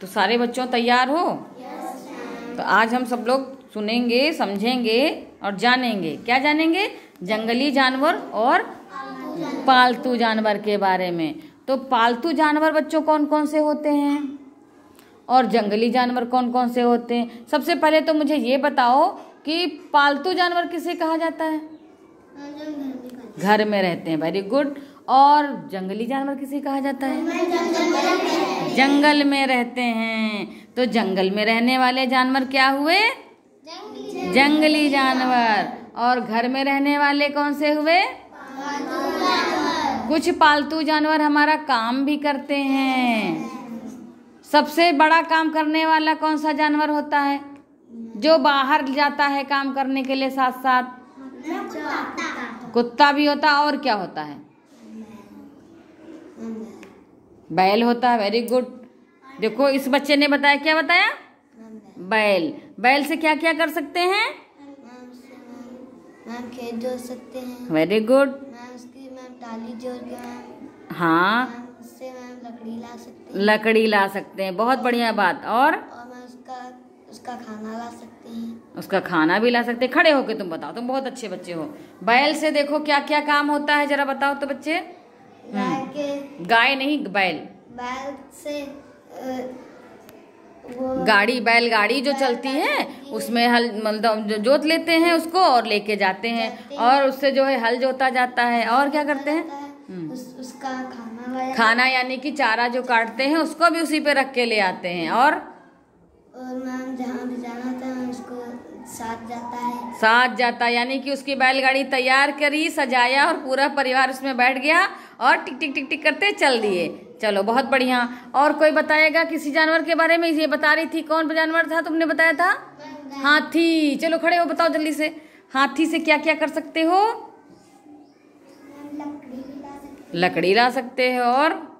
तो सारे बच्चों तैयार हो तो आज हम सब लोग सुनेंगे समझेंगे और जानेंगे क्या जानेंगे जंगली जानवर और पालतू जानवर के बारे में तो पालतू जानवर बच्चों कौन कौन से होते हैं और जंगली जानवर कौन कौन से होते हैं सबसे पहले तो मुझे ये बताओ कि पालतू जानवर किसे कहा जाता है घर में रहते हैं वेरी गुड और जंगली जानवर किसे कहा जाता है जंगल, में रहते हैं तो जंगल में रहने वाले जानवर क्या हुए जंगली, जानवर और घर में रहने वाले कौन से हुए कुछ पालतू जानवर हमारा काम भी करते हैं सबसे बड़ा काम करने वाला कौन सा जानवर होता है जो बाहर जाता है काम करने के लिए साथ साथ कुत्ता भी होता और क्या होता है बैल होता है वेरी गुड देखो इस बच्चे ने बताया क्या बताया बैल बैल से क्या क्या कर सकते हैं सकते हैं वेरी गुड हाँ उससे लकड़ी ला सकते हैं लकड़ी ला सकते हैं बहुत बढ़िया बात और और उसका उसका खाना ला सकते हैं उसका खाना भी ला सकते हैं खड़े होके तुम बताओ तुम बहुत अच्छे बच्चे हो बैल से देखो क्या क्या काम होता है जरा बताओ तो बच्चे के गाय नहीं बैल बैल से गाड़ी बैल गाड़ी जो चलती है उसमें हल मतलब जोत लेते हैं उसको और लेके जाते हैं और उससे जो है हल जोता जाता है और क्या करते हैं हम्म। उसका खाना खाना यानी कि चारा जो काटते हैं उसको भी उसी पे रख के ले आते हैं और और मैम जहाँ भी जाना साथ जाता है साथ जाता यानी कि उसकी बैलगाड़ी तैयार करी सजाया और पूरा परिवार उसमें बैठ गया और टिक टिक टिक टिक करते चल दिए चलो बहुत बढ़िया और कोई बताएगा किसी जानवर के बारे में ये बता रही थी कौन जानवर था तुमने बताया था हाथी चलो खड़े हो बताओ जल्दी से हाथी से क्या क्या कर सकते हो लकड़ी ला सकते हो और